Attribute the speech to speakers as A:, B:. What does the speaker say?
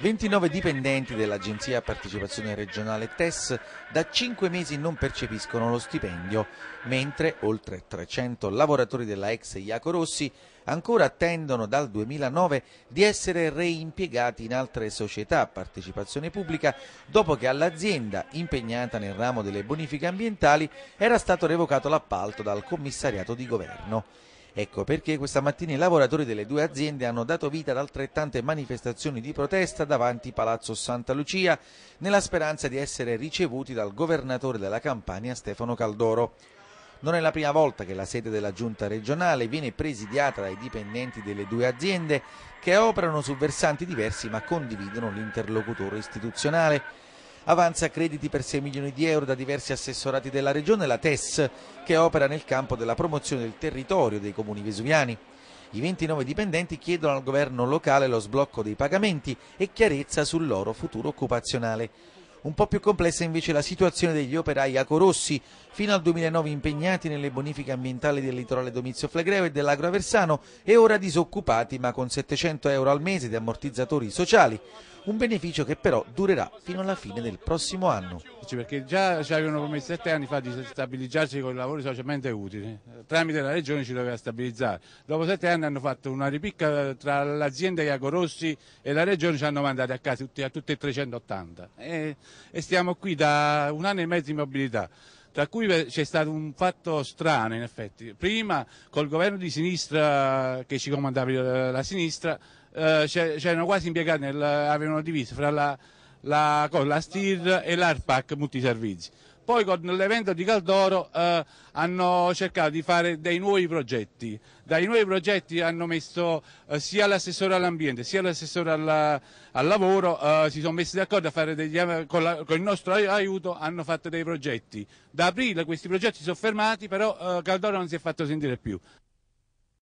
A: 29 dipendenti dell'Agenzia Partecipazione Regionale TES da 5 mesi non percepiscono lo stipendio, mentre oltre 300 lavoratori della ex Iaco Rossi ancora attendono dal 2009 di essere reimpiegati in altre società a partecipazione pubblica dopo che all'azienda impegnata nel ramo delle bonifiche ambientali era stato revocato l'appalto dal commissariato di governo. Ecco perché questa mattina i lavoratori delle due aziende hanno dato vita ad altrettante manifestazioni di protesta davanti Palazzo Santa Lucia nella speranza di essere ricevuti dal governatore della Campania Stefano Caldoro. Non è la prima volta che la sede della giunta regionale viene presidiata dai dipendenti delle due aziende che operano su versanti diversi ma condividono l'interlocutore istituzionale avanza crediti per 6 milioni di euro da diversi assessorati della regione, la TES, che opera nel campo della promozione del territorio dei comuni vesuviani. I 29 dipendenti chiedono al governo locale lo sblocco dei pagamenti e chiarezza sul loro futuro occupazionale. Un po' più complessa invece la situazione degli operai acorossi, fino al 2009 impegnati nelle bonifiche ambientali del litorale Domizio Flegreo e dell'Agro Aversano e ora disoccupati ma con 700 euro al mese di ammortizzatori sociali, un beneficio che però durerà fino alla fine del prossimo anno stabilizzarci, perché già ci avevano promesso sette anni fa di stabilizzarci con i lavori socialmente
B: utili, tramite la regione ci doveva stabilizzare. Dopo sette anni hanno fatto una ripicca tra l'azienda Rossi e la regione, ci hanno mandati a casa tutti, a tutti e 380 e, e stiamo qui da un anno e mezzo in mobilità tra cui c'è stato un fatto strano in effetti. Prima col governo di sinistra che ci comandava eh, la sinistra eh, c'erano quasi impiegati, nel, avevano diviso fra la la, la STIR e l'ARPAC Multiservizi. Poi con l'evento di Caldoro eh, hanno cercato di fare dei nuovi progetti. Dai nuovi progetti hanno messo eh, sia l'assessore all'ambiente sia l'assessore alla, al lavoro, eh, si sono messi d'accordo a fare degli, con, la, con, il nostro aiuto, hanno fatto dei progetti. Da aprile questi progetti si sono fermati, però eh, Caldoro non si è fatto sentire più.